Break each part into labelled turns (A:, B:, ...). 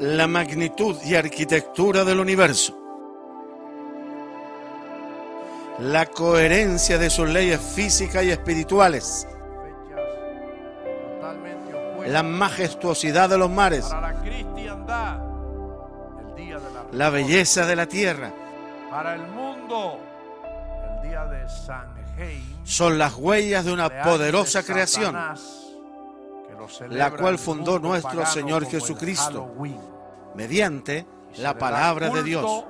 A: la magnitud y arquitectura del universo, la coherencia de sus leyes físicas y espirituales, la majestuosidad de los mares, la belleza de la tierra, para el mundo, el día de San son las huellas de una poderosa creación la cual fundó nuestro Señor Jesucristo, mediante la palabra de Dios.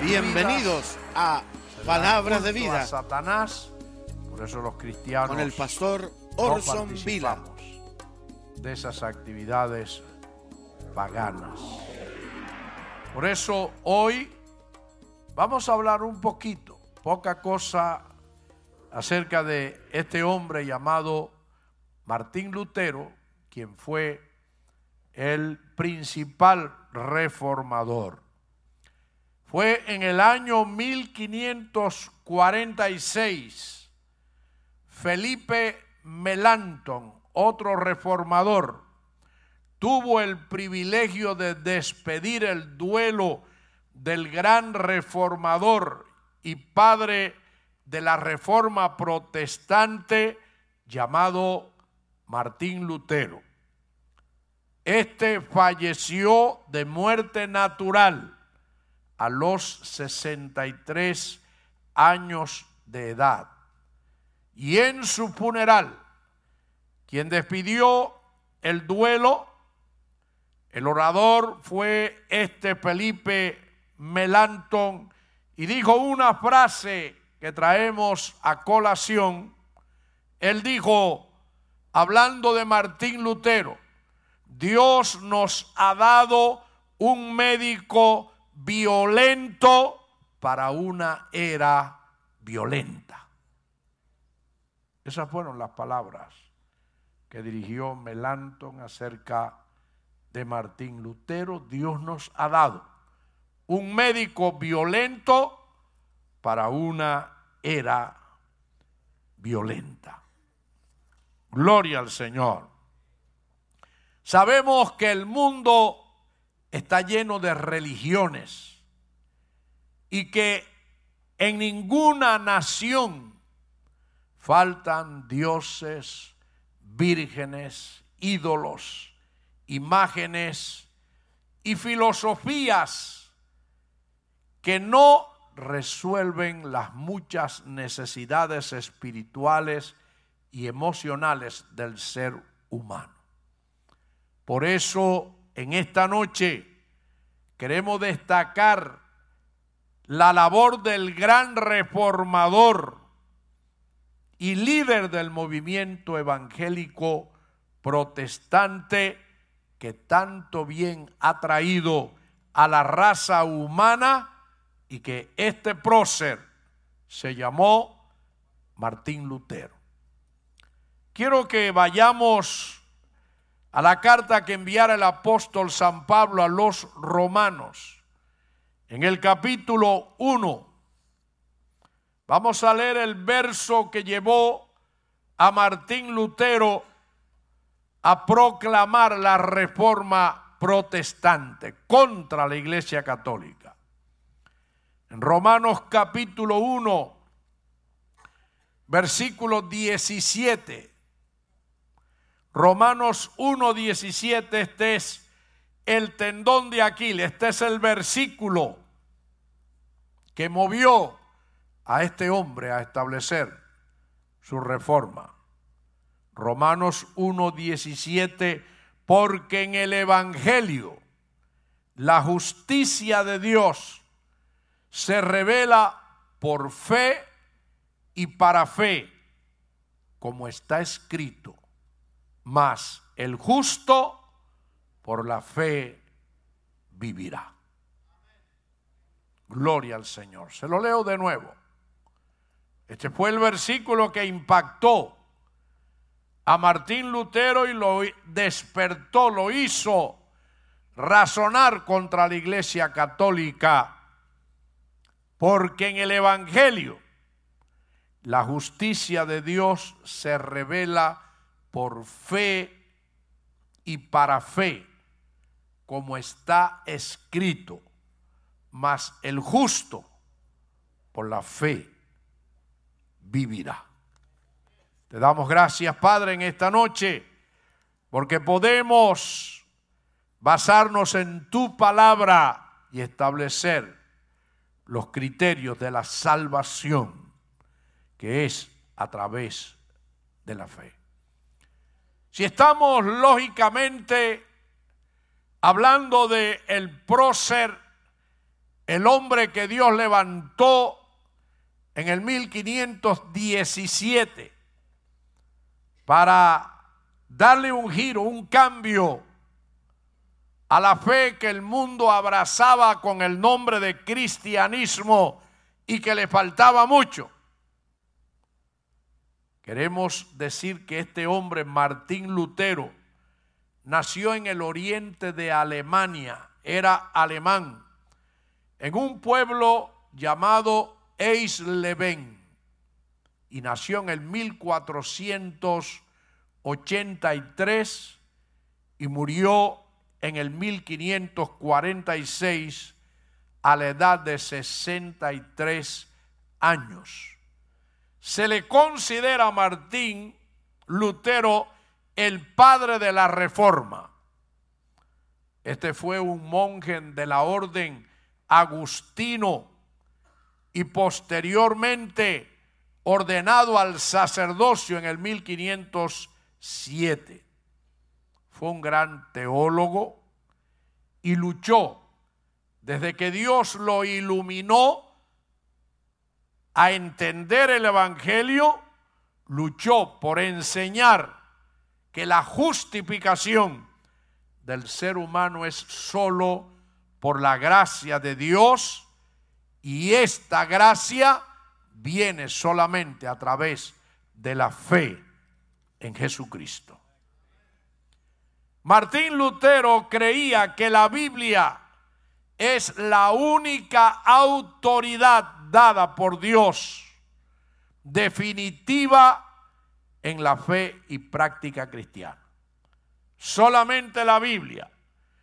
B: Bienvenidos
A: a Palabra de Vida. Satanás, Por eso los cristianos con el pastor Orson no de esas actividades paganas. Por eso hoy vamos a hablar un poquito, poca cosa acerca de este hombre llamado Martín Lutero, quien fue el principal reformador. Fue en el año 1546 Felipe Melanton, otro reformador, tuvo el privilegio de despedir el duelo del gran reformador y padre de la reforma protestante llamado Martín Lutero. Este falleció de muerte natural a los 63 años de edad. Y en su funeral, quien despidió el duelo, el orador fue este Felipe Melantón y dijo una frase que traemos a colación. Él dijo, hablando de Martín Lutero, Dios nos ha dado un médico violento para una era violenta. Esas fueron las palabras que dirigió Melanton acerca de Martín Lutero. Dios nos ha dado un médico violento para una era violenta. Gloria al Señor. Sabemos que el mundo está lleno de religiones y que en ninguna nación faltan dioses, vírgenes, ídolos, imágenes y filosofías que no resuelven las muchas necesidades espirituales y emocionales del ser humano. Por eso, en esta noche, queremos destacar la labor del gran reformador y líder del movimiento evangélico protestante que tanto bien ha traído a la raza humana y que este prócer se llamó Martín Lutero. Quiero que vayamos a la carta que enviara el apóstol San Pablo a los romanos. En el capítulo 1, vamos a leer el verso que llevó a Martín Lutero a proclamar la reforma protestante contra la Iglesia Católica. En Romanos capítulo 1, versículo 17 Romanos 1.17, este es el tendón de Aquiles, este es el versículo que movió a este hombre a establecer su reforma. Romanos 1.17, porque en el Evangelio la justicia de Dios se revela por fe y para fe, como está escrito mas el justo por la fe vivirá. Gloria al Señor. Se lo leo de nuevo. Este fue el versículo que impactó a Martín Lutero y lo despertó, lo hizo razonar contra la Iglesia Católica, porque en el Evangelio la justicia de Dios se revela por fe y para fe, como está escrito, mas el justo por la fe vivirá. Te damos gracias, Padre, en esta noche, porque podemos basarnos en tu palabra y establecer los criterios de la salvación, que es a través de la fe. Si estamos lógicamente hablando de el prócer, el hombre que Dios levantó en el 1517 para darle un giro, un cambio a la fe que el mundo abrazaba con el nombre de cristianismo y que le faltaba mucho. Queremos decir que este hombre, Martín Lutero, nació en el oriente de Alemania, era alemán, en un pueblo llamado Eisleben, y nació en el 1483 y murió en el 1546 a la edad de 63 años se le considera a Martín Lutero el padre de la reforma. Este fue un monje de la orden agustino y posteriormente ordenado al sacerdocio en el 1507. Fue un gran teólogo y luchó desde que Dios lo iluminó a entender el Evangelio, luchó por enseñar que la justificación del ser humano es sólo por la gracia de Dios y esta gracia viene solamente a través de la fe en Jesucristo. Martín Lutero creía que la Biblia es la única autoridad dada por Dios definitiva en la fe y práctica cristiana. Solamente la Biblia.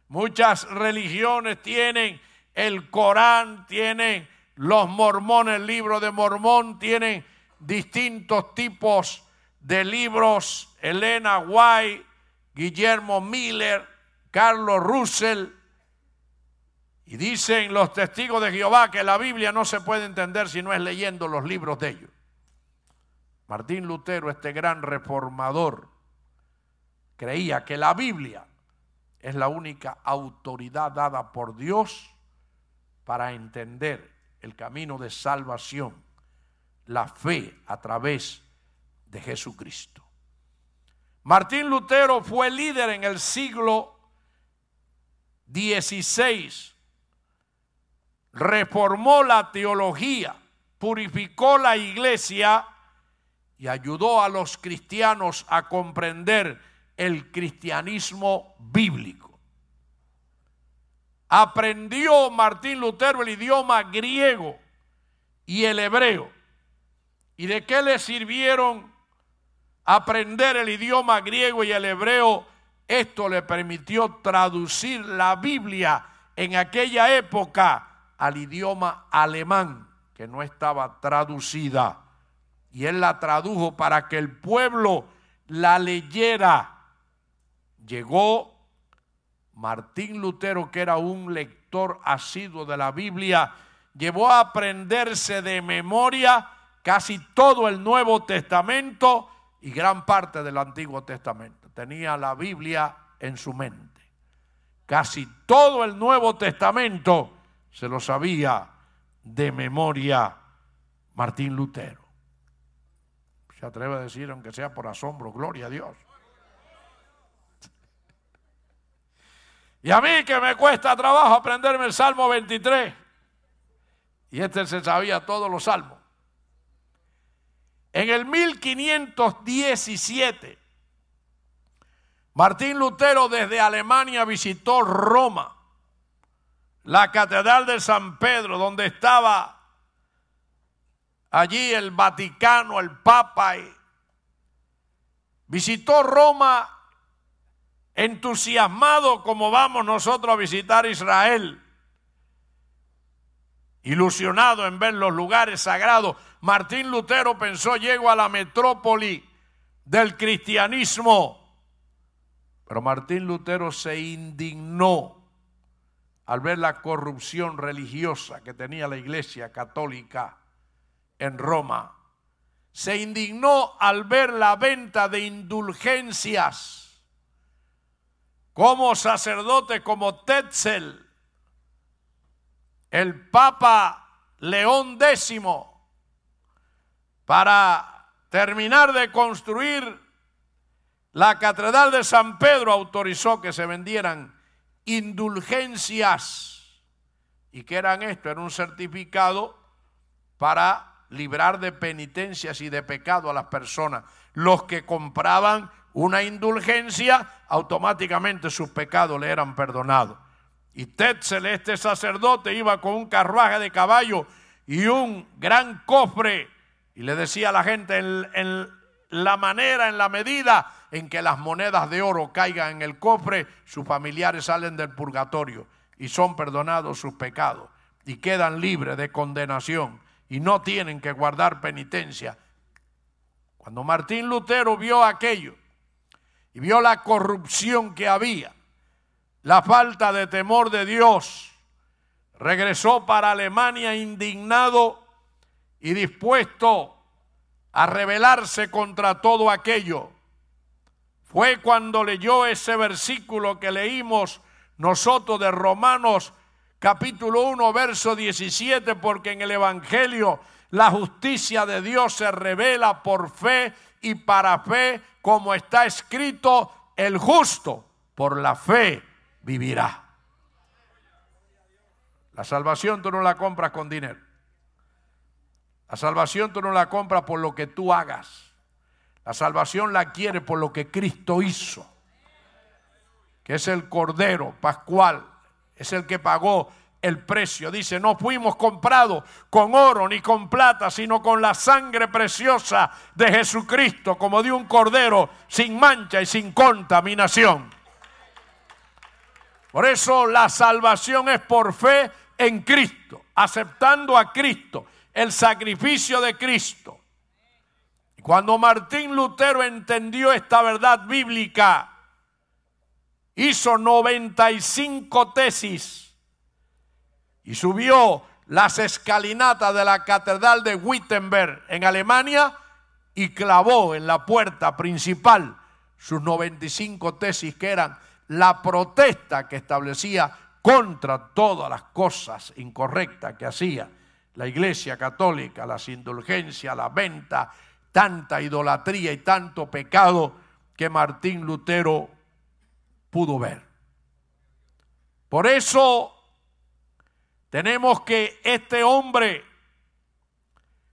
A: Muchas religiones tienen el Corán, tienen los mormones, el libro de Mormón, tienen distintos tipos de libros, Elena White, Guillermo Miller, Carlos Russell, y dicen los testigos de Jehová que la Biblia no se puede entender si no es leyendo los libros de ellos. Martín Lutero, este gran reformador, creía que la Biblia es la única autoridad dada por Dios para entender el camino de salvación, la fe a través de Jesucristo. Martín Lutero fue líder en el siglo XVI reformó la teología, purificó la iglesia y ayudó a los cristianos a comprender el cristianismo bíblico. Aprendió Martín Lutero el idioma griego y el hebreo. ¿Y de qué le sirvieron aprender el idioma griego y el hebreo? Esto le permitió traducir la Biblia en aquella época al idioma alemán, que no estaba traducida. Y él la tradujo para que el pueblo la leyera. Llegó Martín Lutero, que era un lector asiduo de la Biblia, llevó a aprenderse de memoria casi todo el Nuevo Testamento y gran parte del Antiguo Testamento. Tenía la Biblia en su mente. Casi todo el Nuevo Testamento se lo sabía de memoria Martín Lutero. Se atreve a decir, aunque sea por asombro, gloria a Dios. Y a mí que me cuesta trabajo aprenderme el Salmo 23. Y este se sabía todos los salmos. En el 1517, Martín Lutero desde Alemania visitó Roma la catedral de San Pedro, donde estaba allí el Vaticano, el Papa, visitó Roma entusiasmado como vamos nosotros a visitar Israel, ilusionado en ver los lugares sagrados. Martín Lutero pensó, llego a la metrópoli del cristianismo, pero Martín Lutero se indignó al ver la corrupción religiosa que tenía la iglesia católica en Roma. Se indignó al ver la venta de indulgencias. Como sacerdote, como Tetzel, el Papa León X, para terminar de construir la Catedral de San Pedro, autorizó que se vendieran indulgencias. ¿Y que eran esto? Era un certificado para librar de penitencias y de pecado a las personas. Los que compraban una indulgencia, automáticamente sus pecados le eran perdonados. Y Tetzel, este sacerdote, iba con un carruaje de caballo y un gran cofre y le decía a la gente en la manera, en la medida en que las monedas de oro caigan en el cofre, sus familiares salen del purgatorio y son perdonados sus pecados y quedan libres de condenación y no tienen que guardar penitencia. Cuando Martín Lutero vio aquello y vio la corrupción que había, la falta de temor de Dios, regresó para Alemania indignado y dispuesto a rebelarse contra todo aquello fue cuando leyó ese versículo que leímos nosotros de Romanos capítulo 1, verso 17, porque en el Evangelio la justicia de Dios se revela por fe y para fe, como está escrito, el justo por la fe vivirá. La salvación tú no la compras con dinero. La salvación tú no la compras por lo que tú hagas. La salvación la quiere por lo que Cristo hizo, que es el Cordero Pascual, es el que pagó el precio. Dice, no fuimos comprados con oro ni con plata, sino con la sangre preciosa de Jesucristo, como de un cordero sin mancha y sin contaminación. Por eso la salvación es por fe en Cristo, aceptando a Cristo, el sacrificio de Cristo. Cuando Martín Lutero entendió esta verdad bíblica, hizo 95 tesis y subió las escalinatas de la catedral de Wittenberg en Alemania y clavó en la puerta principal sus 95 tesis que eran la protesta que establecía contra todas las cosas incorrectas que hacía la Iglesia Católica, las indulgencias, la venta, tanta idolatría y tanto pecado que Martín Lutero pudo ver. Por eso tenemos que este hombre,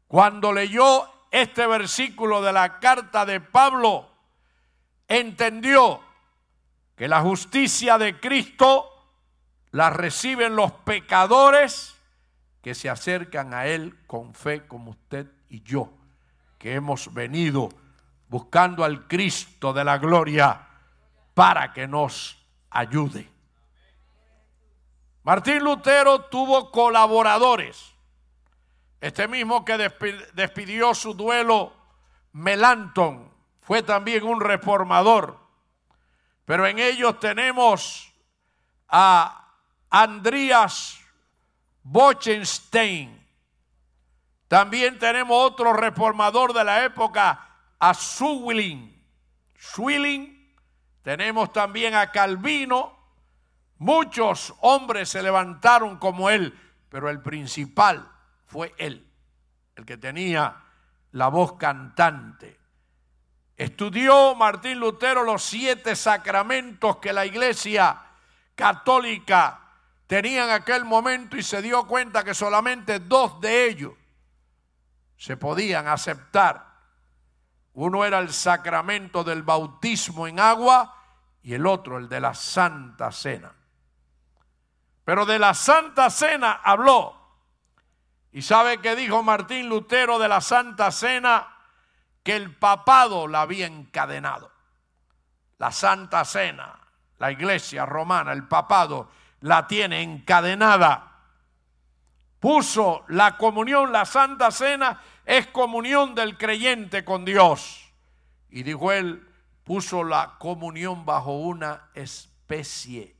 A: cuando leyó este versículo de la carta de Pablo, entendió que la justicia de Cristo la reciben los pecadores que se acercan a Él con fe como usted y yo que hemos venido buscando al Cristo de la gloria para que nos ayude. Martín Lutero tuvo colaboradores. Este mismo que despidió su duelo, Melanton, fue también un reformador. Pero en ellos tenemos a Andreas Bochenstein, también tenemos otro reformador de la época, a Zwilling. tenemos también a Calvino. Muchos hombres se levantaron como él, pero el principal fue él, el que tenía la voz cantante. Estudió Martín Lutero los siete sacramentos que la iglesia católica tenía en aquel momento y se dio cuenta que solamente dos de ellos se podían aceptar. Uno era el sacramento del bautismo en agua y el otro el de la Santa Cena. Pero de la Santa Cena habló. ¿Y sabe que dijo Martín Lutero de la Santa Cena? Que el papado la había encadenado. La Santa Cena, la iglesia romana, el papado la tiene encadenada puso la comunión, la santa cena, es comunión del creyente con Dios. Y dijo él, puso la comunión bajo una especie.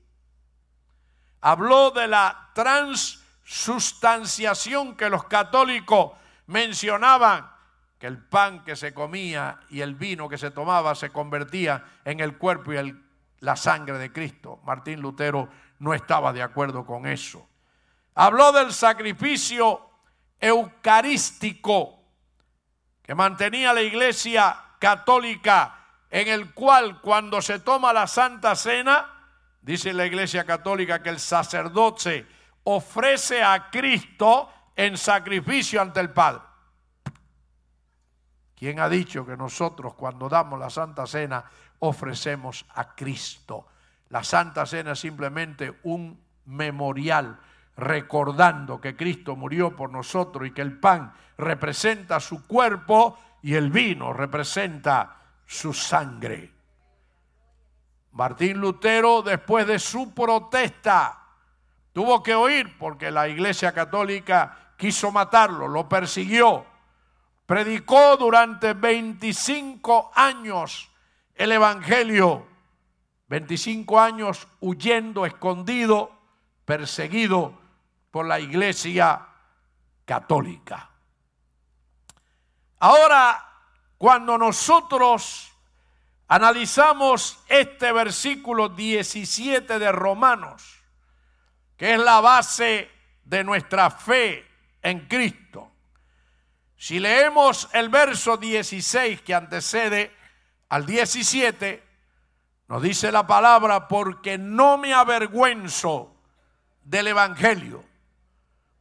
A: Habló de la transustanciación que los católicos mencionaban, que el pan que se comía y el vino que se tomaba se convertía en el cuerpo y la sangre de Cristo. Martín Lutero no estaba de acuerdo con eso. Habló del sacrificio eucarístico que mantenía la iglesia católica, en el cual cuando se toma la Santa Cena, dice la iglesia católica que el sacerdote ofrece a Cristo en sacrificio ante el Padre. ¿Quién ha dicho que nosotros cuando damos la Santa Cena ofrecemos a Cristo? La Santa Cena es simplemente un memorial, recordando que Cristo murió por nosotros y que el pan representa su cuerpo y el vino representa su sangre. Martín Lutero, después de su protesta, tuvo que oír porque la Iglesia Católica quiso matarlo, lo persiguió. Predicó durante 25 años el Evangelio, 25 años huyendo, escondido, perseguido la Iglesia Católica. Ahora, cuando nosotros analizamos este versículo 17 de Romanos, que es la base de nuestra fe en Cristo, si leemos el verso 16 que antecede al 17, nos dice la palabra, porque no me avergüenzo del Evangelio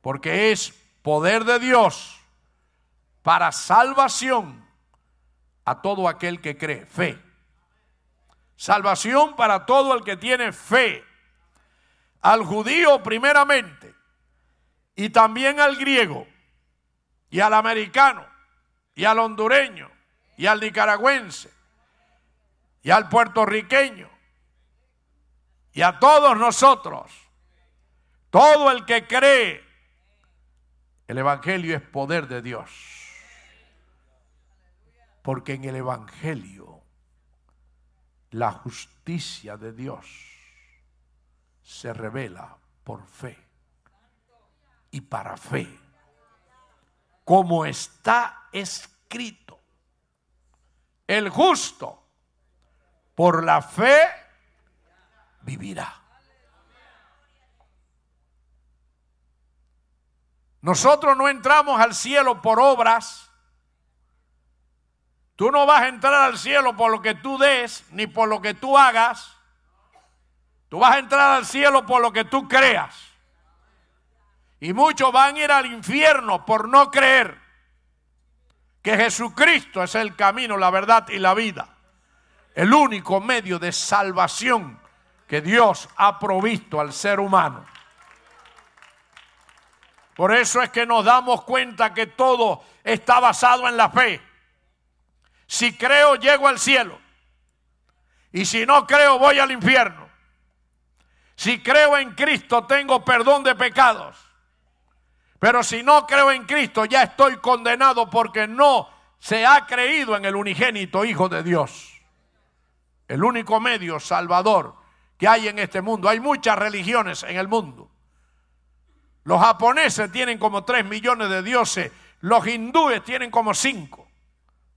A: porque es poder de Dios para salvación a todo aquel que cree, fe. Salvación para todo el que tiene fe, al judío primeramente, y también al griego, y al americano, y al hondureño, y al nicaragüense, y al puertorriqueño, y a todos nosotros. Todo el que cree el Evangelio es poder de Dios. Porque en el Evangelio la justicia de Dios se revela por fe y para fe. Como está escrito, el justo por la fe vivirá. Nosotros no entramos al cielo por obras. Tú no vas a entrar al cielo por lo que tú des ni por lo que tú hagas. Tú vas a entrar al cielo por lo que tú creas. Y muchos van a ir al infierno por no creer que Jesucristo es el camino, la verdad y la vida. El único medio de salvación que Dios ha provisto al ser humano. Por eso es que nos damos cuenta que todo está basado en la fe. Si creo, llego al cielo. Y si no creo, voy al infierno. Si creo en Cristo, tengo perdón de pecados. Pero si no creo en Cristo, ya estoy condenado porque no se ha creído en el unigénito Hijo de Dios. El único medio salvador que hay en este mundo. Hay muchas religiones en el mundo. Los japoneses tienen como 3 millones de dioses. Los hindúes tienen como 5.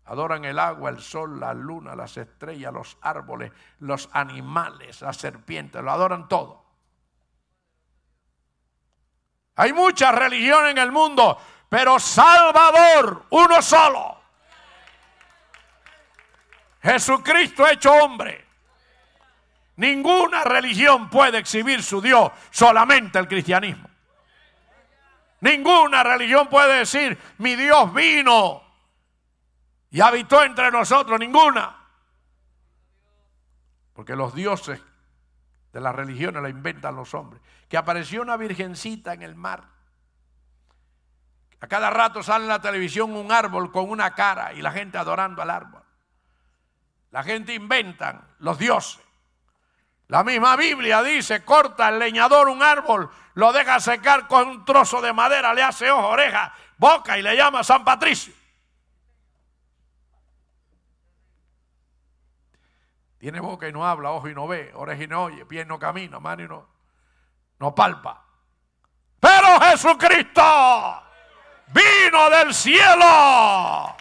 A: Adoran el agua, el sol, la luna, las estrellas, los árboles, los animales, las serpientes. Lo adoran todo. Hay muchas religiones en el mundo, pero Salvador, uno solo. Jesucristo hecho hombre. Ninguna religión puede exhibir su Dios, solamente el cristianismo. Ninguna religión puede decir, mi Dios vino y habitó entre nosotros, ninguna. Porque los dioses de las religiones la inventan los hombres. Que apareció una virgencita en el mar. A cada rato sale en la televisión un árbol con una cara y la gente adorando al árbol. La gente inventan los dioses. La misma Biblia dice, corta el leñador un árbol, lo deja secar con un trozo de madera, le hace ojo, oreja, boca y le llama San Patricio. Tiene boca y no habla, ojo y no ve, oreja y no oye, pie no camina, mano y no, no palpa. Pero Jesucristo vino del cielo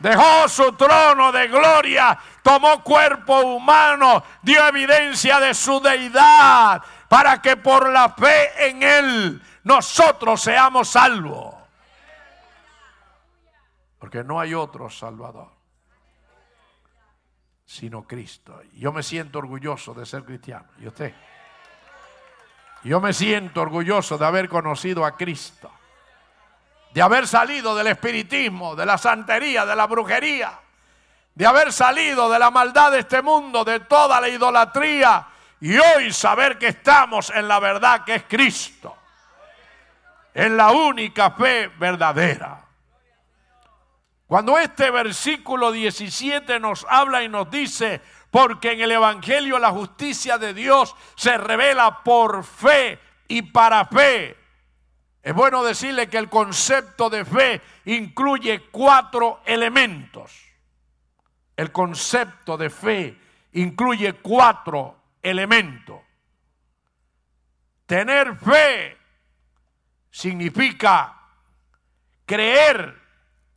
A: dejó su trono de gloria, tomó cuerpo humano, dio evidencia de su deidad, para que por la fe en Él nosotros seamos salvos. Porque no hay otro Salvador, sino Cristo. Yo me siento orgulloso de ser cristiano. ¿Y usted? Yo me siento orgulloso de haber conocido a Cristo de haber salido del espiritismo, de la santería, de la brujería, de haber salido de la maldad de este mundo, de toda la idolatría, y hoy saber que estamos en la verdad que es Cristo, en la única fe verdadera. Cuando este versículo 17 nos habla y nos dice, porque en el Evangelio la justicia de Dios se revela por fe y para fe, es bueno decirle que el concepto de fe incluye cuatro elementos. El concepto de fe incluye cuatro elementos. Tener fe significa creer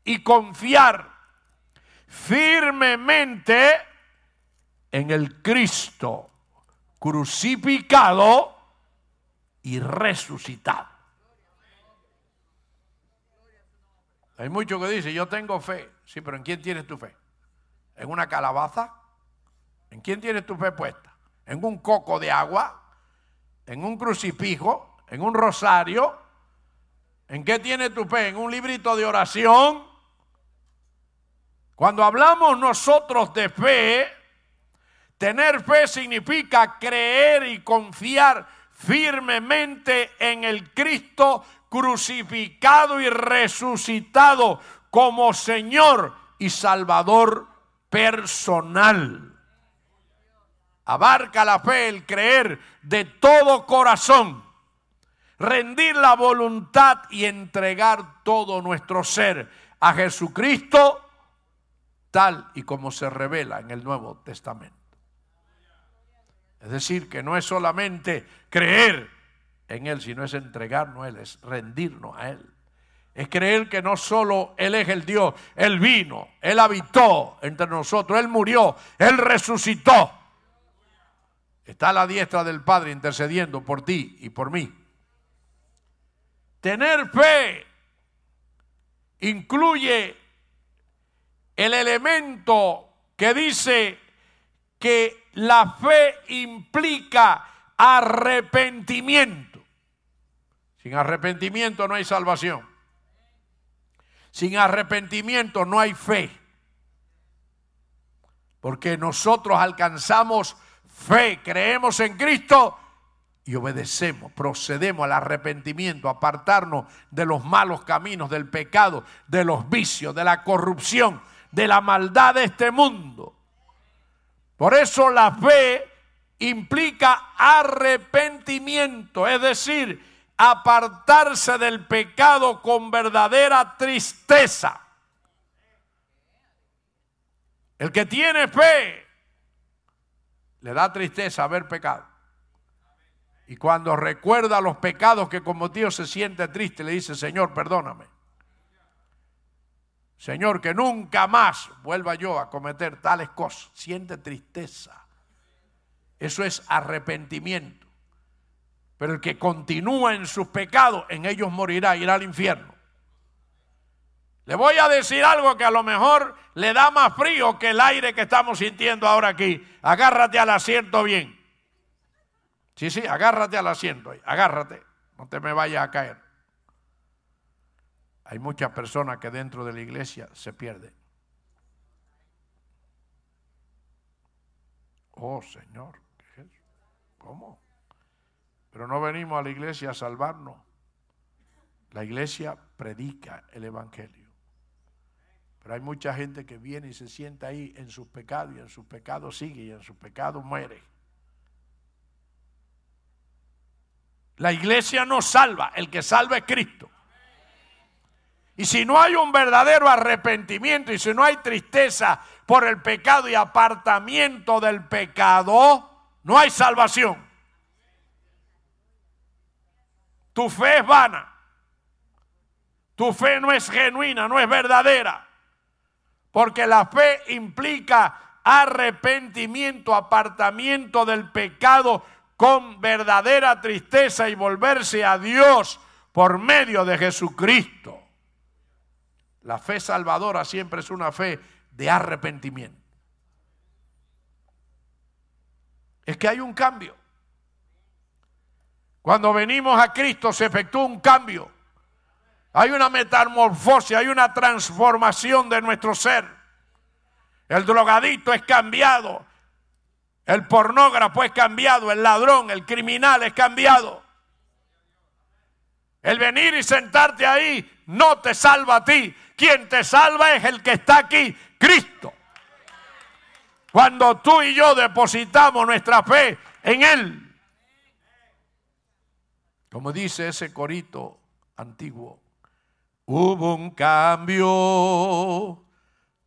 A: y confiar firmemente en el Cristo crucificado y resucitado. Hay mucho que dice. yo tengo fe. Sí, pero ¿en quién tienes tu fe? ¿En una calabaza? ¿En quién tienes tu fe puesta? ¿En un coco de agua? ¿En un crucifijo? ¿En un rosario? ¿En qué tienes tu fe? ¿En un librito de oración? Cuando hablamos nosotros de fe, tener fe significa creer y confiar firmemente en el Cristo crucificado y resucitado como Señor y Salvador personal. Abarca la fe, el creer de todo corazón, rendir la voluntad y entregar todo nuestro ser a Jesucristo tal y como se revela en el Nuevo Testamento. Es decir, que no es solamente creer en Él, sino es entregarnos a Él, es rendirnos a Él. Es creer que no solo Él es el Dios, Él vino, Él habitó entre nosotros, Él murió, Él resucitó. Está a la diestra del Padre intercediendo por ti y por mí. Tener fe incluye el elemento que dice que la fe implica arrepentimiento. Sin arrepentimiento no hay salvación. Sin arrepentimiento no hay fe. Porque nosotros alcanzamos fe, creemos en Cristo y obedecemos, procedemos al arrepentimiento, apartarnos de los malos caminos, del pecado, de los vicios, de la corrupción, de la maldad de este mundo por eso la fe implica arrepentimiento, es decir, apartarse del pecado con verdadera tristeza. El que tiene fe le da tristeza ver pecado. Y cuando recuerda los pecados que Dios se siente triste, le dice, Señor, perdóname. Señor, que nunca más vuelva yo a cometer tales cosas. Siente tristeza. Eso es arrepentimiento. Pero el que continúa en sus pecados, en ellos morirá, irá al infierno. Le voy a decir algo que a lo mejor le da más frío que el aire que estamos sintiendo ahora aquí. Agárrate al asiento bien. Sí, sí, agárrate al asiento. Agárrate. No te me vayas a caer. Hay muchas personas que dentro de la iglesia se pierden. Oh Señor, ¿cómo? Pero no venimos a la iglesia a salvarnos. La iglesia predica el Evangelio. Pero hay mucha gente que viene y se sienta ahí en sus pecados y en sus pecados sigue y en sus pecados muere. La iglesia no salva, el que salva es Cristo. Y si no hay un verdadero arrepentimiento y si no hay tristeza por el pecado y apartamiento del pecado, no hay salvación. Tu fe es vana. Tu fe no es genuina, no es verdadera. Porque la fe implica arrepentimiento, apartamiento del pecado con verdadera tristeza y volverse a Dios por medio de Jesucristo. La fe salvadora siempre es una fe de arrepentimiento. Es que hay un cambio. Cuando venimos a Cristo se efectúa un cambio. Hay una metamorfosis, hay una transformación de nuestro ser. El drogadito es cambiado. El pornógrafo es cambiado. El ladrón, el criminal es cambiado. El venir y sentarte ahí no te salva a ti quien te salva es el que está aquí, Cristo. Cuando tú y yo depositamos nuestra fe en Él. Como dice ese corito antiguo, hubo un cambio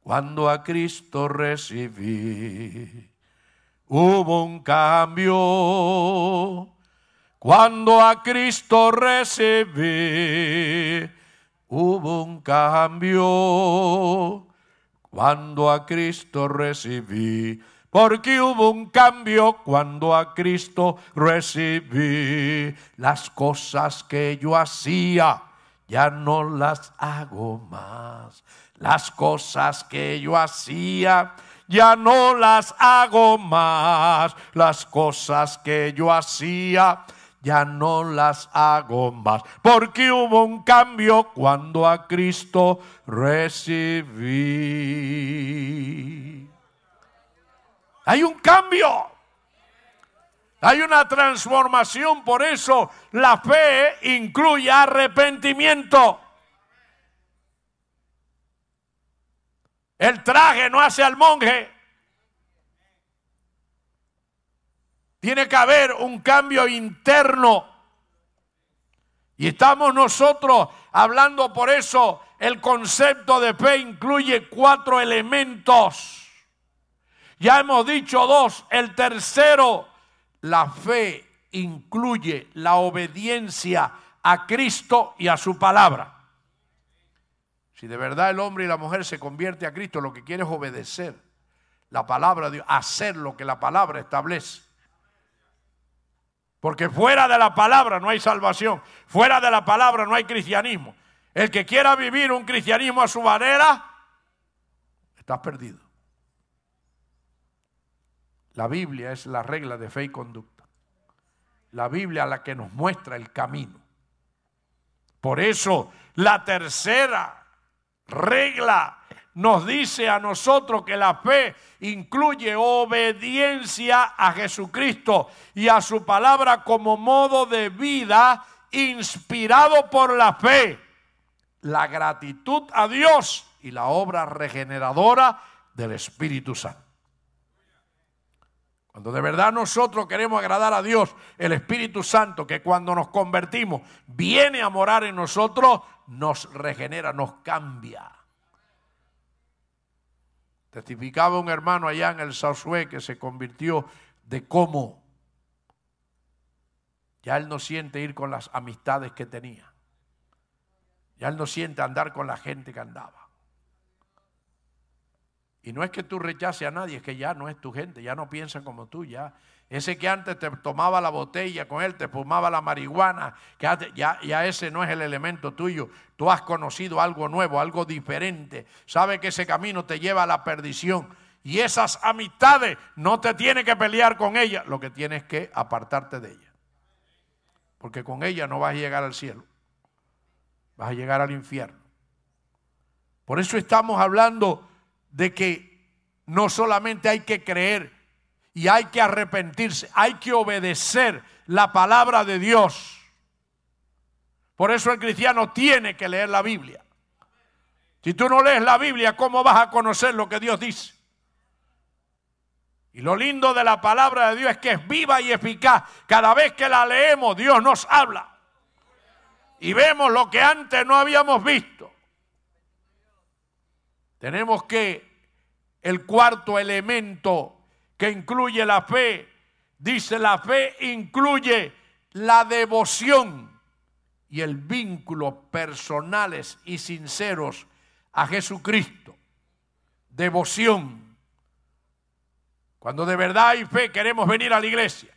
A: cuando a Cristo recibí. Hubo un cambio cuando a Cristo recibí hubo un cambio cuando a Cristo recibí. Porque hubo un cambio cuando a Cristo recibí las cosas que yo hacía, ya no las hago más. Las cosas que yo hacía, ya no las hago más. Las cosas que yo hacía, ya no las hago más, porque hubo un cambio cuando a Cristo recibí. Hay un cambio. Hay una transformación, por eso la fe incluye arrepentimiento. El traje no hace al monje. Tiene que haber un cambio interno. Y estamos nosotros hablando por eso. El concepto de fe incluye cuatro elementos. Ya hemos dicho dos. El tercero, la fe incluye la obediencia a Cristo y a su palabra. Si de verdad el hombre y la mujer se convierte a Cristo, lo que quiere es obedecer la palabra de Dios, hacer lo que la palabra establece. Porque fuera de la palabra no hay salvación, fuera de la palabra no hay cristianismo. El que quiera vivir un cristianismo a su manera, está perdido. La Biblia es la regla de fe y conducta. La Biblia es la que nos muestra el camino. Por eso la tercera regla nos dice a nosotros que la fe incluye obediencia a Jesucristo y a su palabra como modo de vida inspirado por la fe, la gratitud a Dios y la obra regeneradora del Espíritu Santo. Cuando de verdad nosotros queremos agradar a Dios, el Espíritu Santo, que cuando nos convertimos viene a morar en nosotros, nos regenera, nos cambia. Testificaba un hermano allá en el Sausue que se convirtió de cómo ya él no siente ir con las amistades que tenía. Ya él no siente andar con la gente que andaba. Y no es que tú rechaces a nadie, es que ya no es tu gente, ya no piensa como tú, ya ese que antes te tomaba la botella con él, te fumaba la marihuana, que ya, ese no es el elemento tuyo. Tú has conocido algo nuevo, algo diferente. Sabe que ese camino te lleva a la perdición. Y esas amistades no te tienes que pelear con ellas. Lo que tienes que apartarte de ellas. Porque con ella no vas a llegar al cielo. Vas a llegar al infierno. Por eso estamos hablando de que no solamente hay que creer, y hay que arrepentirse, hay que obedecer la palabra de Dios. Por eso el cristiano tiene que leer la Biblia. Si tú no lees la Biblia, ¿cómo vas a conocer lo que Dios dice? Y lo lindo de la palabra de Dios es que es viva y eficaz. Cada vez que la leemos, Dios nos habla. Y vemos lo que antes no habíamos visto. Tenemos que el cuarto elemento que incluye la fe. Dice, la fe incluye la devoción y el vínculo personales y sinceros a Jesucristo. Devoción. Cuando de verdad hay fe queremos venir a la iglesia.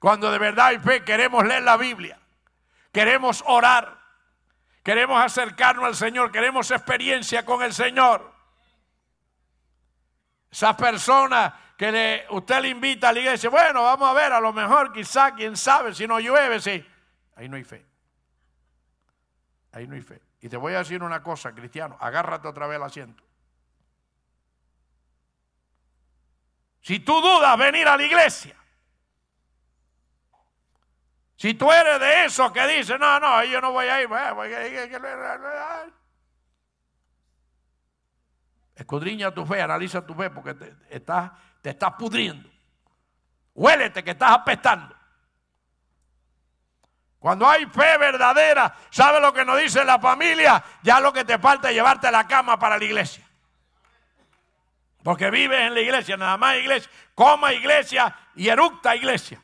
A: Cuando de verdad hay fe queremos leer la Biblia. Queremos orar. Queremos acercarnos al Señor. Queremos experiencia con el Señor. Esas personas que usted le invita a la iglesia, bueno, vamos a ver, a lo mejor, quizá, quién sabe, si no llueve, sí. Ahí no hay fe. Ahí no hay fe. Y te voy a decir una cosa, cristiano, agárrate otra vez el asiento. Si tú dudas venir a la iglesia, si tú eres de esos que dicen, no, no, yo no voy a ir, voy a ir. Escudriña tu fe, analiza tu fe, porque te, estás, te pudriendo. Huélete que estás apestando. Cuando hay fe verdadera, ¿sabe lo que nos dice la familia? Ya lo que te falta es llevarte a la cama para la iglesia. Porque vives en la iglesia, nada más iglesia. Coma iglesia y eructa iglesia.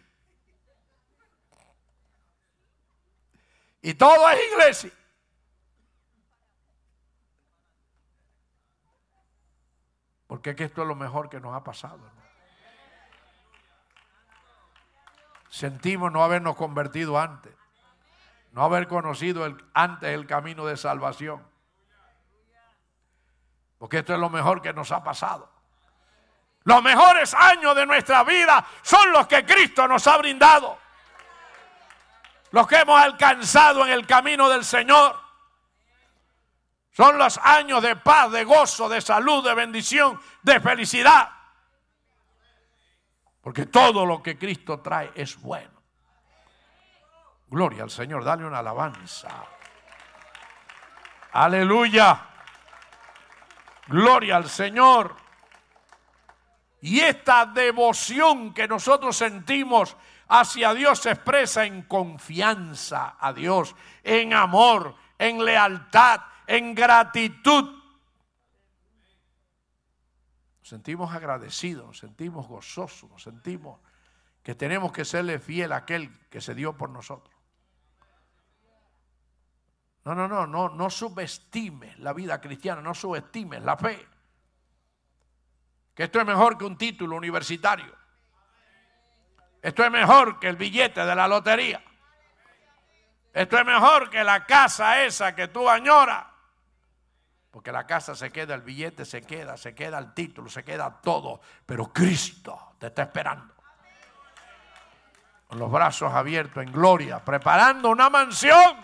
A: Y todo es iglesia. Porque esto es lo mejor que nos ha pasado. Sentimos no habernos convertido antes, no haber conocido antes el camino de salvación. Porque esto es lo mejor que nos ha pasado. Los mejores años de nuestra vida son los que Cristo nos ha brindado. Los que hemos alcanzado en el camino del Señor. Son los años de paz, de gozo, de salud, de bendición, de felicidad. Porque todo lo que Cristo trae es bueno. Gloria al Señor, dale una alabanza. Aleluya. Gloria al Señor. Y esta devoción que nosotros sentimos hacia Dios se expresa en confianza a Dios, en amor, en lealtad, en gratitud. Nos sentimos agradecidos, nos sentimos gozosos, nos sentimos que tenemos que serle fiel a aquel que se dio por nosotros. No, no, no, no, no subestimes la vida cristiana, no subestimes la fe. Que esto es mejor que un título universitario. Esto es mejor que el billete de la lotería. Esto es mejor que la casa esa que tú añoras. Porque la casa se queda, el billete se queda, se queda el título, se queda todo. Pero Cristo te está esperando. Con los brazos abiertos en gloria, preparando una mansión.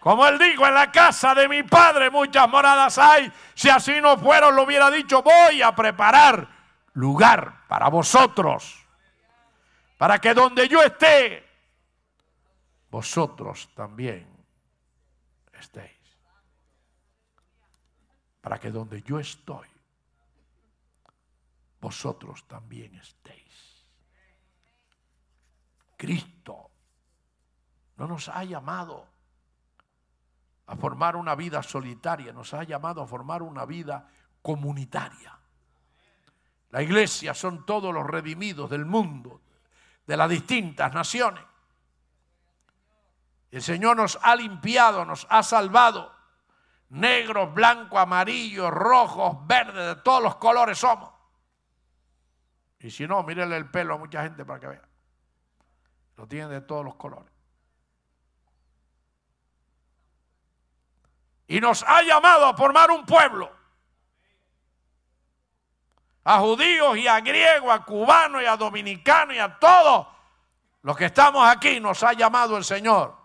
A: Como él dijo, en la casa de mi padre muchas moradas hay. Si así no fuera, lo hubiera dicho, voy a preparar lugar para vosotros. Para que donde yo esté, vosotros también estéis para que donde yo estoy, vosotros también estéis. Cristo no nos ha llamado a formar una vida solitaria, nos ha llamado a formar una vida comunitaria. La iglesia son todos los redimidos del mundo, de las distintas naciones. El Señor nos ha limpiado, nos ha salvado negros, blancos, amarillos, rojos, verdes, de todos los colores somos. Y si no, mírenle el pelo a mucha gente para que vea. Lo tienen de todos los colores. Y nos ha llamado a formar un pueblo. A judíos y a griegos, a cubanos y a dominicanos y a todos los que estamos aquí nos ha llamado el Señor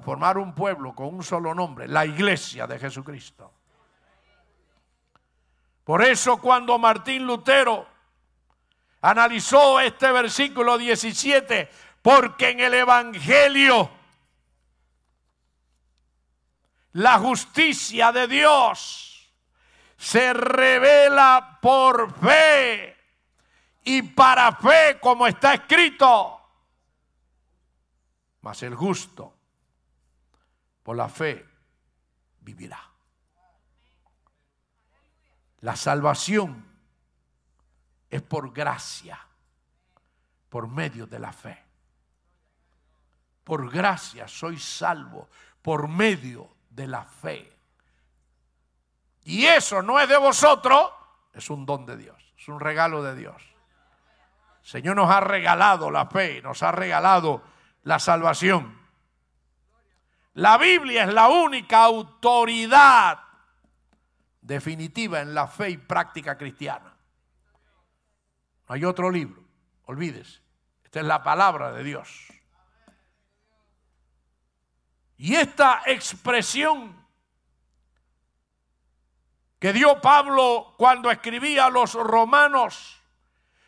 A: formar un pueblo con un solo nombre, la iglesia de Jesucristo. Por eso cuando Martín Lutero analizó este versículo 17, porque en el Evangelio la justicia de Dios se revela por fe y para fe como está escrito. más el justo por la fe, vivirá. La salvación es por gracia, por medio de la fe. Por gracia soy salvo, por medio de la fe. Y eso no es de vosotros, es un don de Dios, es un regalo de Dios. Señor nos ha regalado la fe, nos ha regalado la salvación. La Biblia es la única autoridad definitiva en la fe y práctica cristiana. No hay otro libro, olvídese. Esta es la palabra de Dios. Y esta expresión que dio Pablo cuando escribía a los romanos,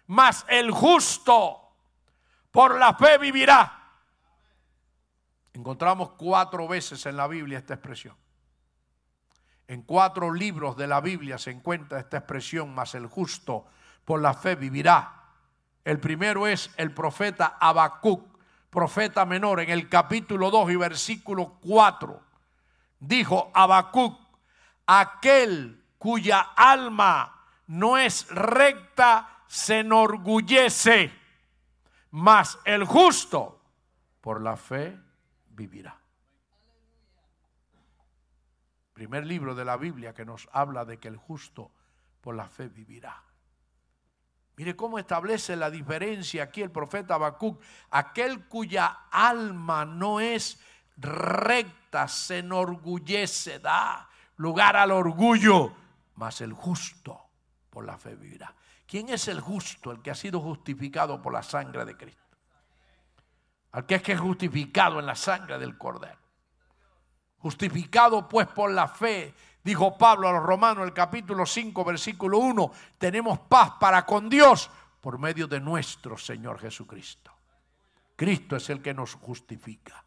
A: mas el justo por la fe vivirá. Encontramos cuatro veces en la Biblia esta expresión. En cuatro libros de la Biblia se encuentra esta expresión, más el justo por la fe vivirá. El primero es el profeta abacuc profeta menor, en el capítulo 2 y versículo 4. Dijo Abacuc: aquel cuya alma no es recta se enorgullece, más el justo por la fe vivirá. Primer libro de la Biblia que nos habla de que el justo por la fe vivirá. Mire cómo establece la diferencia aquí el profeta Habacuc, aquel cuya alma no es recta, se enorgullece, da lugar al orgullo, mas el justo por la fe vivirá. ¿Quién es el justo, el que ha sido justificado por la sangre de Cristo? Al que es justificado en la sangre del cordero. Justificado pues por la fe, dijo Pablo a los romanos, el capítulo 5, versículo 1, tenemos paz para con Dios por medio de nuestro Señor Jesucristo. Cristo es el que nos justifica.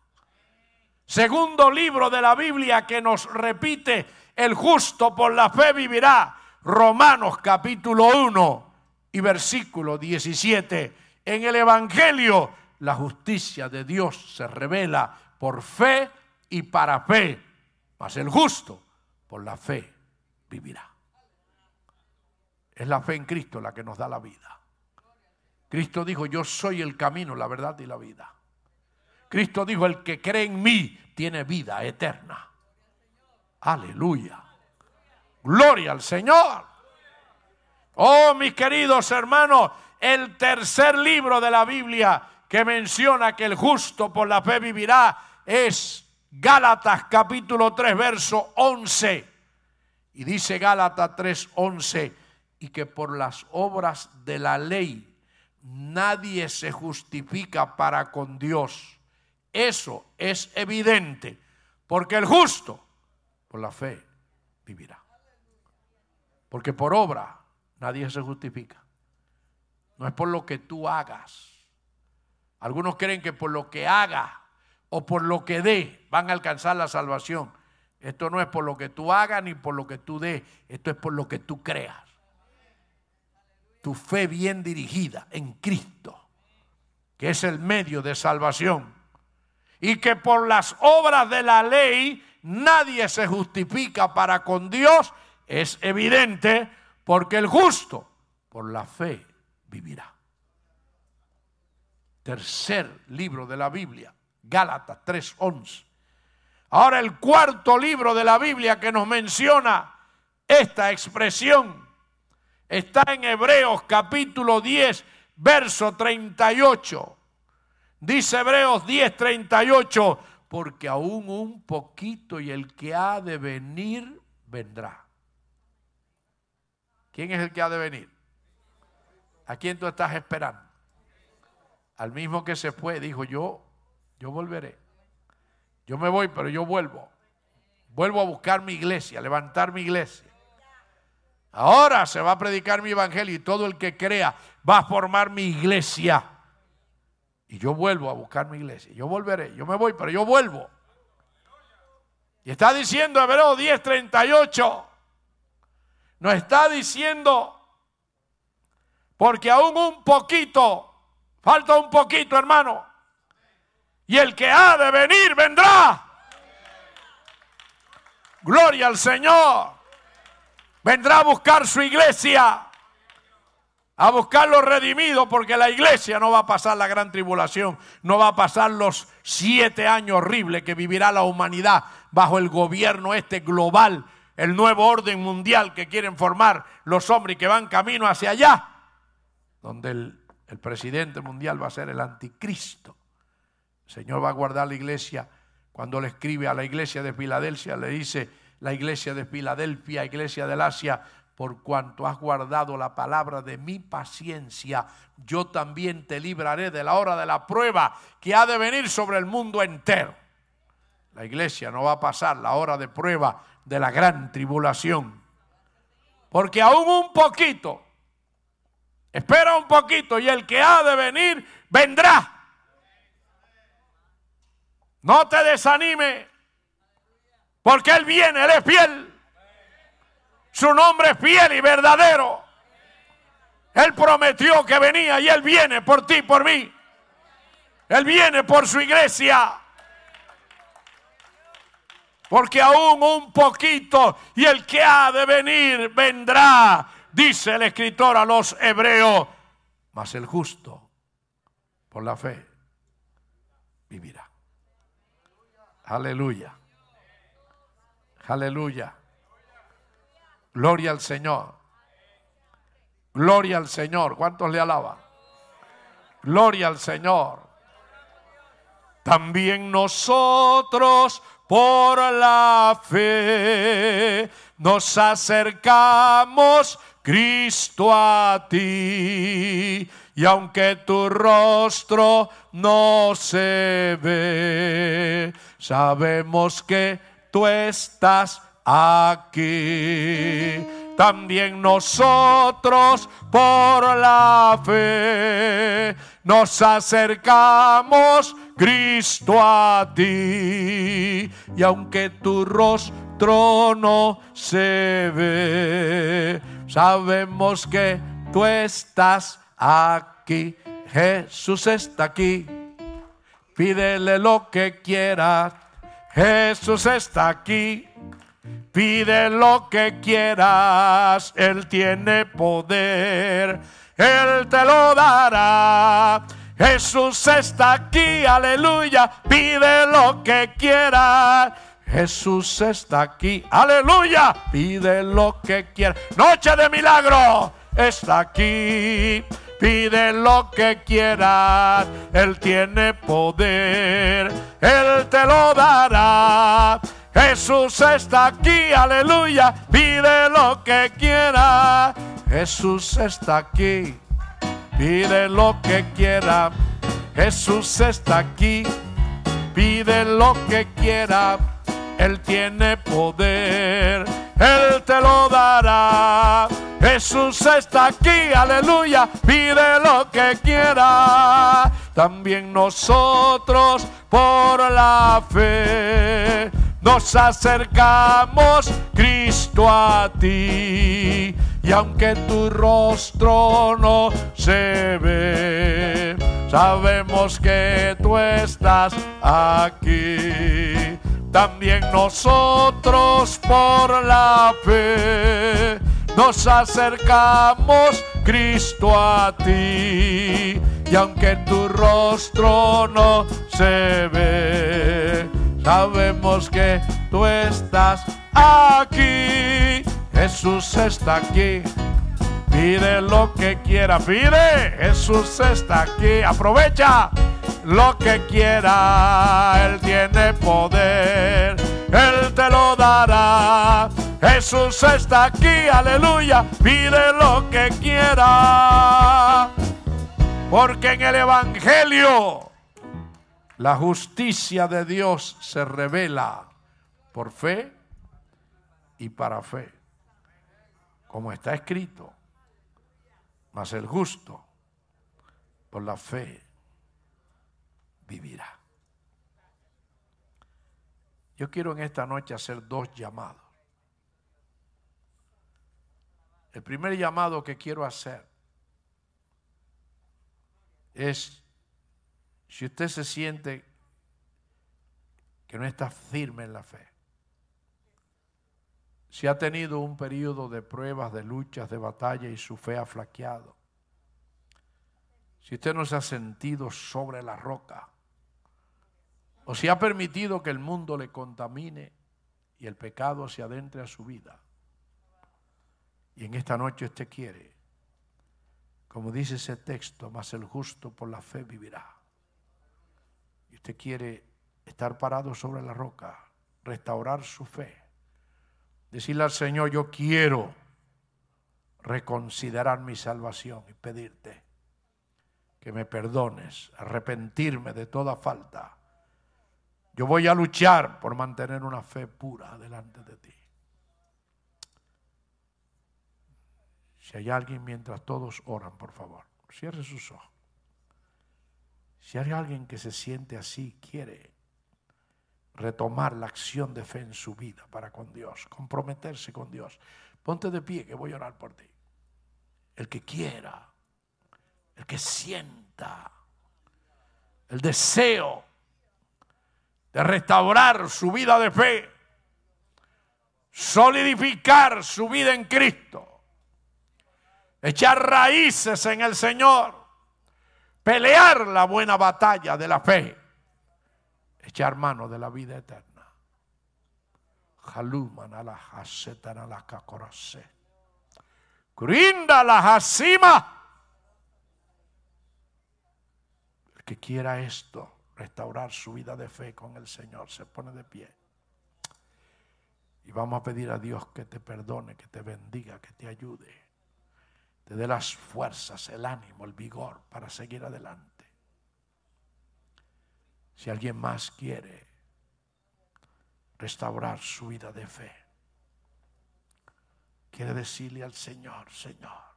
A: Segundo libro de la Biblia que nos repite, el justo por la fe vivirá. Romanos capítulo 1 y versículo 17. En el Evangelio la justicia de Dios se revela por fe y para fe. Mas el justo por la fe vivirá. Es la fe en Cristo la que nos da la vida. Cristo dijo, yo soy el camino, la verdad y la vida. Cristo dijo, el que cree en mí tiene vida eterna. Aleluya. Gloria al Señor. Oh, mis queridos hermanos, el tercer libro de la Biblia que menciona que el justo por la fe vivirá es Gálatas capítulo 3 verso 11. Y dice Gálatas 3 11 y que por las obras de la ley nadie se justifica para con Dios. Eso es evidente, porque el justo por la fe vivirá. Porque por obra nadie se justifica. No es por lo que tú hagas algunos creen que por lo que haga o por lo que dé van a alcanzar la salvación. Esto no es por lo que tú hagas ni por lo que tú dé. esto es por lo que tú creas. Tu fe bien dirigida en Cristo, que es el medio de salvación. Y que por las obras de la ley nadie se justifica para con Dios, es evidente porque el justo por la fe vivirá tercer libro de la Biblia, Gálatas 3:11. Ahora el cuarto libro de la Biblia que nos menciona esta expresión está en Hebreos capítulo 10, verso 38. Dice Hebreos 10, 38, porque aún un poquito y el que ha de venir, vendrá. ¿Quién es el que ha de venir? ¿A quién tú estás esperando? Al mismo que se fue, dijo, yo, yo volveré. Yo me voy, pero yo vuelvo. Vuelvo a buscar mi iglesia, a levantar mi iglesia. Ahora se va a predicar mi evangelio y todo el que crea va a formar mi iglesia. Y yo vuelvo a buscar mi iglesia. Yo volveré, yo me voy, pero yo vuelvo. Y está diciendo Hebreo 10:38. Nos está diciendo, porque aún un poquito Falta un poquito, hermano. Y el que ha de venir, vendrá. Gloria al Señor. Vendrá a buscar su iglesia. A buscar los redimidos, porque la iglesia no va a pasar la gran tribulación. No va a pasar los siete años horribles que vivirá la humanidad bajo el gobierno este global. El nuevo orden mundial que quieren formar los hombres que van camino hacia allá. Donde el el presidente mundial va a ser el anticristo. El Señor va a guardar la iglesia. Cuando le escribe a la iglesia de Filadelfia, le dice, la iglesia de Filadelfia, iglesia del Asia, por cuanto has guardado la palabra de mi paciencia, yo también te libraré de la hora de la prueba que ha de venir sobre el mundo entero. La iglesia no va a pasar la hora de prueba de la gran tribulación. Porque aún un poquito Espera un poquito y el que ha de venir, vendrá. No te desanime, porque Él viene, Él es fiel. Su nombre es fiel y verdadero. Él prometió que venía y Él viene por ti, por mí. Él viene por su iglesia. Porque aún un poquito y el que ha de venir vendrá dice el escritor a los hebreos, mas el justo por la fe vivirá. Aleluya. Aleluya. Gloria al Señor. Gloria al Señor. ¿Cuántos le alaban? Gloria al Señor. También nosotros por la fe nos acercamos Cristo a ti, y aunque tu rostro no se ve, sabemos que tú estás aquí. También nosotros por la fe nos acercamos, Cristo, a ti. Y aunque tu rostro no se ve, Sabemos que tú estás aquí, Jesús está aquí. Pídele lo que quieras, Jesús está aquí. Pide lo que quieras, Él tiene poder, Él te lo dará. Jesús está aquí, aleluya, pide lo que quieras. Jesús está aquí. Aleluya. Pide lo que quieras. Noche de milagro. Está aquí. Pide lo que quieras. Él tiene poder. Él te lo dará. Jesús está aquí. Aleluya. Pide lo que quieras. Jesús está aquí. Pide lo que quieras. Jesús está aquí. Pide lo que quieras. Él tiene poder, Él te lo dará. Jesús está aquí, aleluya, pide lo que quiera. También nosotros por la fe nos acercamos, Cristo, a ti. Y aunque tu rostro no se ve, sabemos que tú estás aquí también nosotros por la fe nos acercamos, Cristo, a ti. Y aunque tu rostro no se ve, sabemos que tú estás aquí. Jesús está aquí. Pide lo que quiera, pide. Jesús está aquí. Aprovecha lo que quiera, Él tiene poder, Él te lo dará. Jesús está aquí, aleluya, pide lo que quiera. Porque en el Evangelio la justicia de Dios se revela por fe y para fe, como está escrito, más el justo por la fe vivirá. Yo quiero en esta noche hacer dos llamados. El primer llamado que quiero hacer es, si usted se siente que no está firme en la fe, si ha tenido un periodo de pruebas, de luchas, de batalla y su fe ha flaqueado, si usted no se ha sentido sobre la roca, o si ha permitido que el mundo le contamine y el pecado se adentre a su vida. Y en esta noche usted quiere, como dice ese texto, más el justo por la fe vivirá. Y usted quiere estar parado sobre la roca, restaurar su fe, decirle al Señor, yo quiero reconsiderar mi salvación y pedirte que me perdones, arrepentirme de toda falta yo voy a luchar por mantener una fe pura delante de ti. Si hay alguien mientras todos oran, por favor, cierre sus ojos. Si hay alguien que se siente así, quiere retomar la acción de fe en su vida para con Dios, comprometerse con Dios. Ponte de pie que voy a orar por ti. El que quiera, el que sienta el deseo de restaurar su vida de fe, solidificar su vida en Cristo, echar raíces en el Señor, pelear la buena batalla de la fe, echar mano de la vida eterna. Grinda la jacima. El que quiera esto restaurar su vida de fe con el Señor, se pone de pie. Y vamos a pedir a Dios que te perdone, que te bendiga, que te ayude, te dé las fuerzas, el ánimo, el vigor para seguir adelante. Si alguien más quiere restaurar su vida de fe, quiere decirle al Señor, Señor,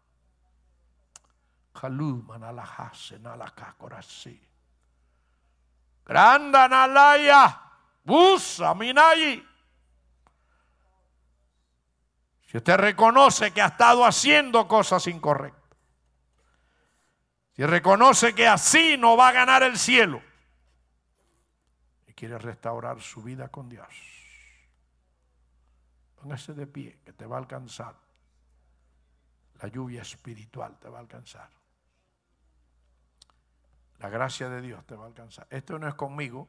A: Jalú manalajá la corasí. Grandanalaya, Busa, Minayi. Si usted reconoce que ha estado haciendo cosas incorrectas, si reconoce que así no va a ganar el cielo y quiere restaurar su vida con Dios, póngase de pie que te va a alcanzar. La lluvia espiritual te va a alcanzar. La gracia de Dios te va a alcanzar. Esto no es conmigo.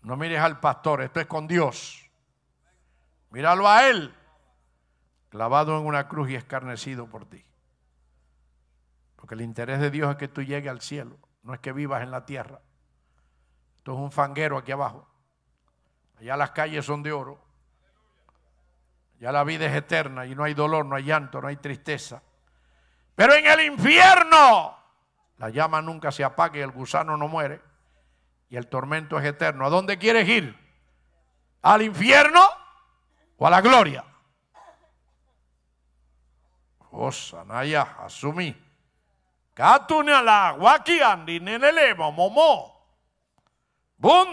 A: No mires al pastor, esto es con Dios. Míralo a Él, clavado en una cruz y escarnecido por ti. Porque el interés de Dios es que tú llegues al cielo, no es que vivas en la tierra. Esto es un fanguero aquí abajo. Allá las calles son de oro. Ya la vida es eterna y no hay dolor, no hay llanto, no hay tristeza. Pero en el infierno la llama nunca se apaga y el gusano no muere. Y el tormento es eterno. ¿A dónde quieres ir? ¿Al infierno o a la gloria? Osanaya asumí. Katunala, wakiandi, momo.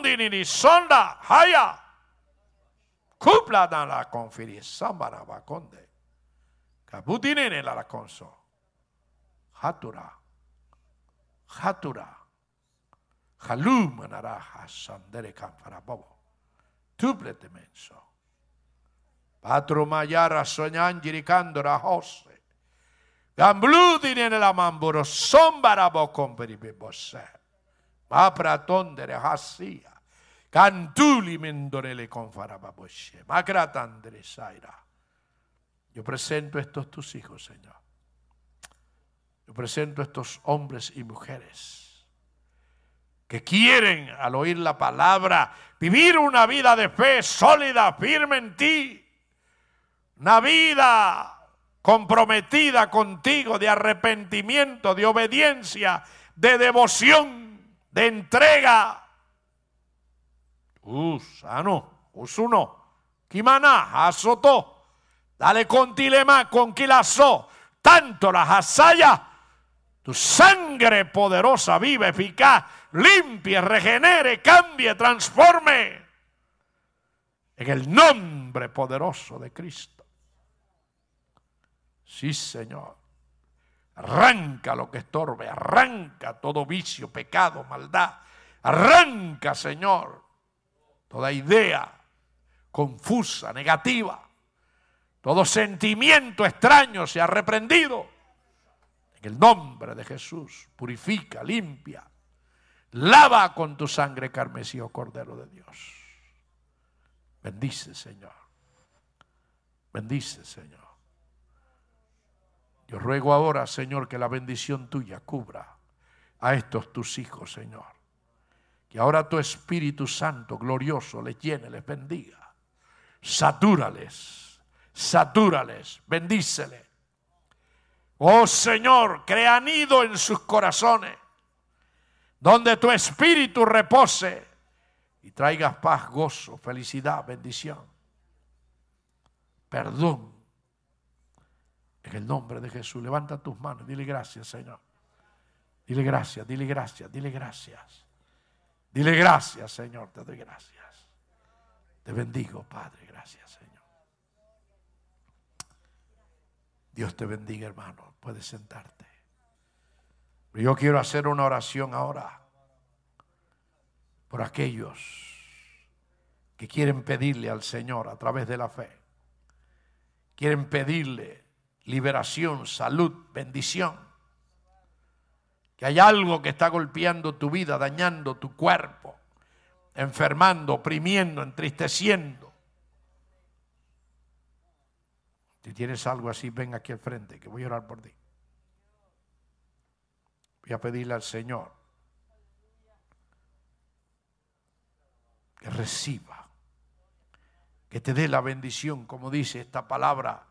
A: ni sonda, haya. Cupla dan la confiri, sambara, vaconde, Kabutinene la conso. Hatura hatura, halum naraja sandere camparabobo, tuple Patro Patrumayara soñan giricandora jose. Gambludine nella mamburo, sombarabo comperibibose. Ma pratondere hasia. Cantuli mendonele confarababoshe. Ma saira. Yo presento estos tus hijos, Señor yo presento a estos hombres y mujeres que quieren, al oír la palabra, vivir una vida de fe sólida, firme en ti. Una vida comprometida contigo de arrepentimiento, de obediencia, de devoción, de entrega. Usano, usuno, kimana, azotó, dale con tilema, con tanto las asayas tu sangre poderosa, viva, eficaz, limpia, regenere, cambie, transforme. En el nombre poderoso de Cristo. Sí, Señor. Arranca lo que estorbe, arranca todo vicio, pecado, maldad. Arranca, Señor, toda idea confusa, negativa. Todo sentimiento extraño se ha reprendido en el nombre de Jesús, purifica, limpia, lava con tu sangre carmesí, oh Cordero de Dios. Bendice, Señor. Bendice, Señor. Yo ruego ahora, Señor, que la bendición tuya cubra a estos tus hijos, Señor. Que ahora tu Espíritu Santo glorioso les llene, les bendiga. Satúrales, satúrales, bendíceles Oh Señor, crea nido en sus corazones, donde tu espíritu repose y traigas paz, gozo, felicidad, bendición, perdón. En el nombre de Jesús, levanta tus manos, dile gracias, Señor. Dile gracias, dile gracias, dile gracias. Dile gracias, Señor, te doy gracias. Te bendigo, Padre, gracias. Señor. Dios te bendiga, hermano. Puedes sentarte. Yo quiero hacer una oración ahora por aquellos que quieren pedirle al Señor a través de la fe. Quieren pedirle liberación, salud, bendición. Que hay algo que está golpeando tu vida, dañando tu cuerpo, enfermando, oprimiendo, entristeciendo. Si tienes algo así, ven aquí al frente, que voy a orar por ti. Voy a pedirle al Señor que reciba, que te dé la bendición, como dice esta palabra,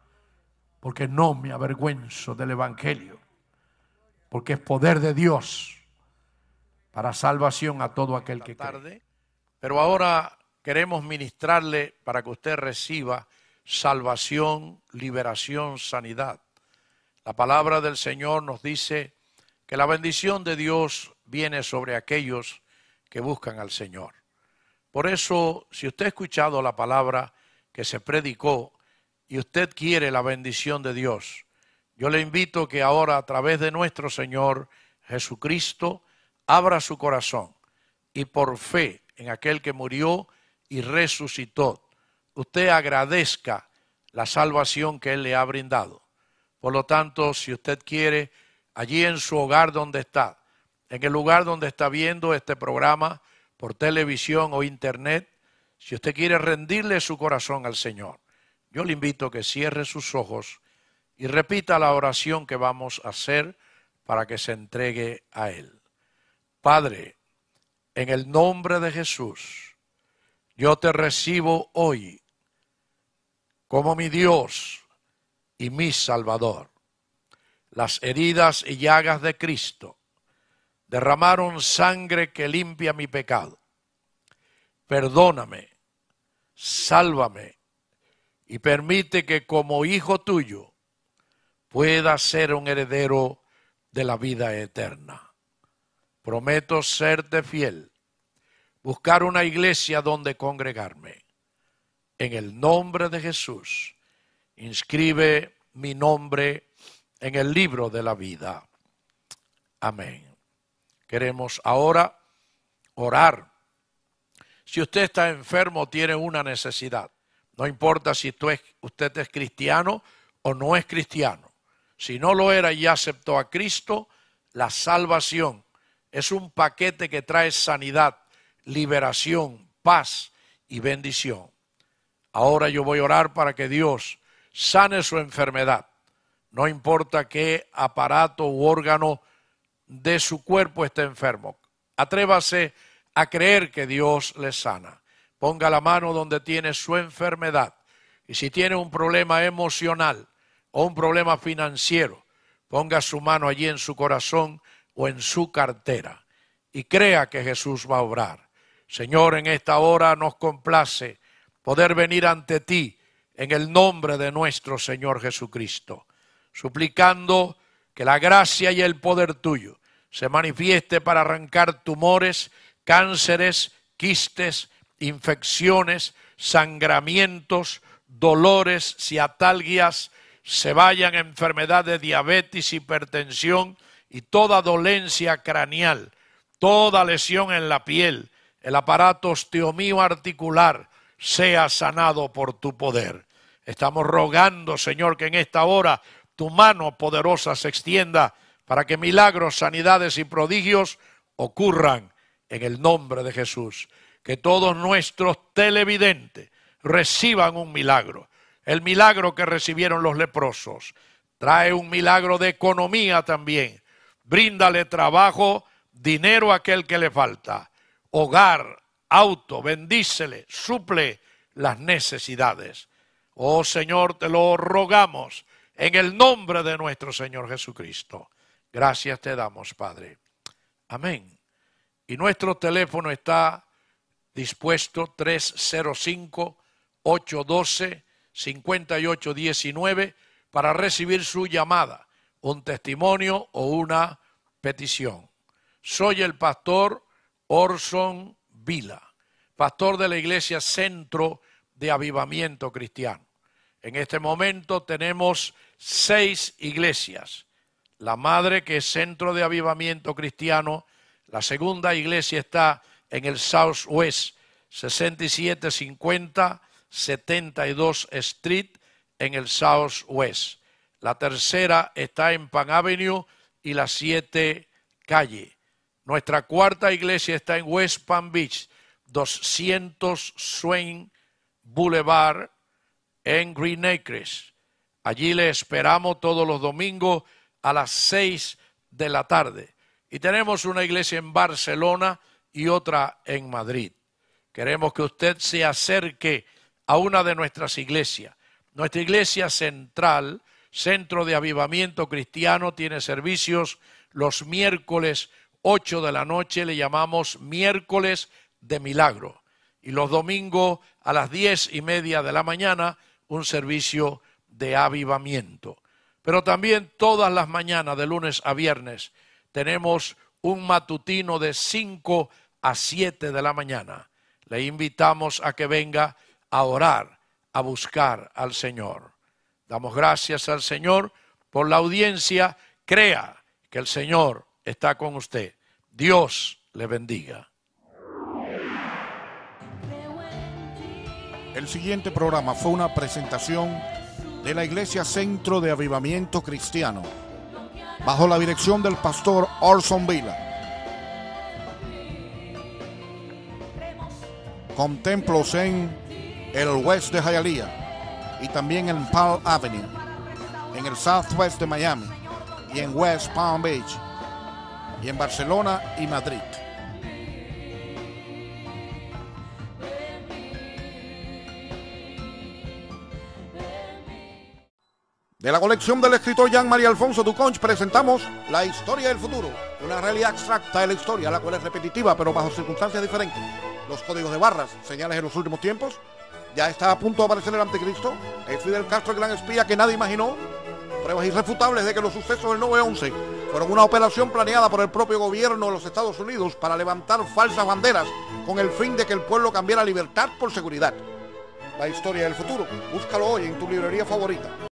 A: porque no me avergüenzo del Evangelio, porque es poder de Dios para salvación a todo aquel que cree. Pero ahora queremos ministrarle para que usted reciba salvación, liberación, sanidad. La palabra del Señor nos dice que la bendición de Dios viene sobre aquellos que buscan al Señor. Por eso, si usted ha escuchado la palabra que se predicó y usted quiere la bendición de Dios, yo le invito que ahora a través de nuestro Señor Jesucristo abra su corazón y por fe en aquel que murió y resucitó usted agradezca la salvación que Él le ha brindado. Por lo tanto, si usted quiere, allí en su hogar donde está, en el lugar donde está viendo este programa por televisión o internet, si usted quiere rendirle su corazón al Señor, yo le invito a que cierre sus ojos y repita la oración que vamos a hacer para que se entregue a Él. Padre, en el nombre de Jesús, yo te recibo hoy como mi Dios y mi Salvador. Las heridas y llagas de Cristo derramaron sangre que limpia mi pecado. Perdóname, sálvame y permite que como hijo tuyo pueda ser un heredero de la vida eterna. Prometo serte fiel, buscar una iglesia donde congregarme en el nombre de Jesús. Inscribe mi nombre en el libro de la vida. Amén. Queremos ahora orar. Si usted está enfermo, tiene una necesidad. No importa si usted es cristiano o no es cristiano. Si no lo era y aceptó a Cristo, la salvación es un paquete que trae sanidad, liberación, paz y bendición. Ahora yo voy a orar para que Dios sane su enfermedad. No importa qué aparato u órgano de su cuerpo esté enfermo. Atrévase a creer que Dios le sana. Ponga la mano donde tiene su enfermedad. Y si tiene un problema emocional o un problema financiero, ponga su mano allí en su corazón o en su cartera y crea que Jesús va a obrar. Señor, en esta hora nos complace poder venir ante ti en el nombre de nuestro Señor Jesucristo, suplicando que la gracia y el poder tuyo se manifieste para arrancar tumores, cánceres, quistes, infecciones, sangramientos, dolores, ciatalgias, se vayan enfermedades, de diabetes, hipertensión y toda dolencia craneal, toda lesión en la piel, el aparato osteomío articular, sea sanado por tu poder. Estamos rogando, Señor, que en esta hora tu mano poderosa se extienda para que milagros, sanidades y prodigios ocurran en el nombre de Jesús. Que todos nuestros televidentes reciban un milagro. El milagro que recibieron los leprosos. Trae un milagro de economía también. Bríndale trabajo, dinero a aquel que le falta. Hogar, auto, bendícele, suple las necesidades. Oh Señor, te lo rogamos en el nombre de nuestro Señor Jesucristo. Gracias te damos, Padre. Amén. Y nuestro teléfono está dispuesto 305-812-5819 para recibir su llamada, un testimonio o una petición. Soy el pastor Orson Vila, pastor de la iglesia Centro de Avivamiento Cristiano. En este momento tenemos seis iglesias. La madre que es Centro de Avivamiento Cristiano, la segunda iglesia está en el south Southwest 6750 72 Street en el south west La tercera está en Pan Avenue y la siete calle. Nuestra cuarta iglesia está en West Palm Beach, 200 Swain Boulevard en Green Acres. Allí le esperamos todos los domingos a las 6 de la tarde. Y tenemos una iglesia en Barcelona y otra en Madrid. Queremos que usted se acerque a una de nuestras iglesias. Nuestra iglesia central, Centro de Avivamiento Cristiano, tiene servicios los miércoles 8 de la noche le llamamos miércoles de milagro y los domingos a las diez y media de la mañana un servicio de avivamiento. Pero también todas las mañanas de lunes a viernes tenemos un matutino de 5 a 7 de la mañana. Le invitamos a que venga a orar, a buscar al Señor. Damos gracias al Señor por la audiencia. Crea que el Señor está con usted. Dios le bendiga. El siguiente programa fue una presentación de la Iglesia Centro de Avivamiento Cristiano, bajo la dirección del pastor Orson Vila. con templos en el West de Hialeah y también en Palm Avenue, en el Southwest de Miami y en West Palm Beach y en Barcelona y Madrid. De la colección del escritor Jean marie Alfonso Duconch presentamos La historia del futuro, una realidad exacta de la historia, la cual es repetitiva pero bajo circunstancias diferentes. Los códigos de barras, señales en los últimos tiempos, ya está a punto de aparecer el anticristo, ...el Fidel Castro el gran espía que nadie imaginó, pruebas irrefutables de que los sucesos del 9-11 fueron una operación planeada por el propio gobierno de los Estados Unidos para levantar falsas banderas con el fin de que el pueblo cambiara libertad por seguridad. La historia del futuro, búscalo hoy en tu librería favorita.